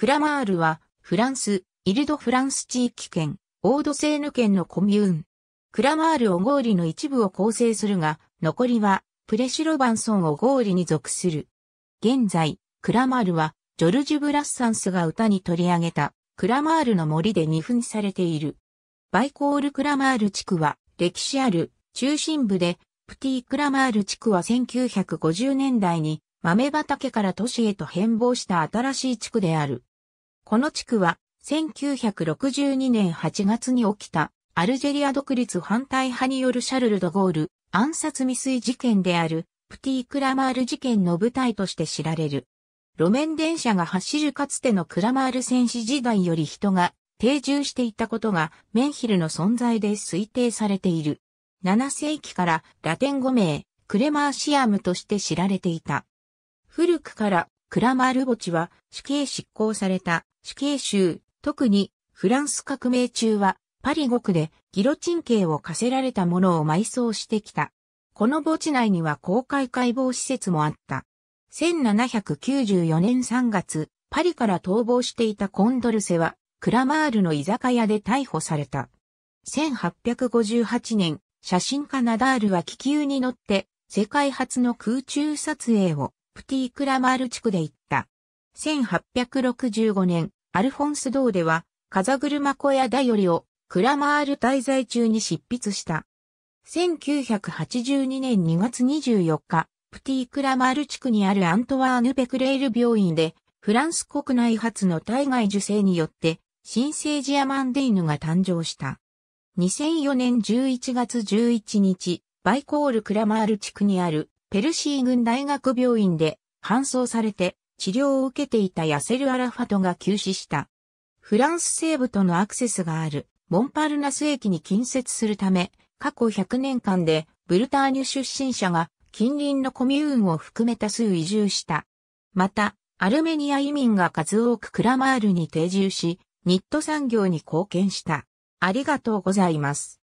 クラマールは、フランス、イルドフランス地域圏、オードセーヌ県のコミューン。クラマールをゴーリの一部を構成するが、残りは、プレシロバンソンをゴーリに属する。現在、クラマールは、ジョルジュ・ブラッサンスが歌に取り上げた、クラマールの森で二分されている。バイコール・クラマール地区は、歴史ある、中心部で、プティ・クラマール地区は1950年代に、豆畑から都市へと変貌した新しい地区である。この地区は、1962年8月に起きた、アルジェリア独立反対派によるシャルル・ド・ゴール暗殺未遂事件である、プティ・クラマール事件の舞台として知られる。路面電車が走るかつてのクラマール戦士時代より人が定住していたことがメンヒルの存在で推定されている。7世紀からラテン語名、クレマーシアムとして知られていた。古くからクラマール墓地は死刑執行された死刑囚、特にフランス革命中はパリ5区でギロチン刑を課せられたものを埋葬してきた。この墓地内には公開解剖施設もあった。1794年3月、パリから逃亡していたコンドルセは、クラマールの居酒屋で逮捕された。1858年、写真家ナダールは気球に乗って、世界初の空中撮影をプティ・クラマール地区で一1865年、アルフォンス・ドーでは、風車小屋だよりを、クラマール滞在中に執筆した。1982年2月24日、プティ・クラマール地区にあるアントワーヌ・ベクレール病院で、フランス国内初の体外受精によって、新生ジアマンデイヌが誕生した。2004年11月11日、バイコール・クラマール地区にあるペルシー軍大学病院で搬送されて治療を受けていた痩せるアラファトが急死した。フランス西部とのアクセスがあるモンパルナス駅に近接するため、過去100年間でブルターニュ出身者が近隣のコミューンを含めた数移住した。また、アルメニア移民が数多くクラマールに定住し、ニット産業に貢献した。ありがとうございます。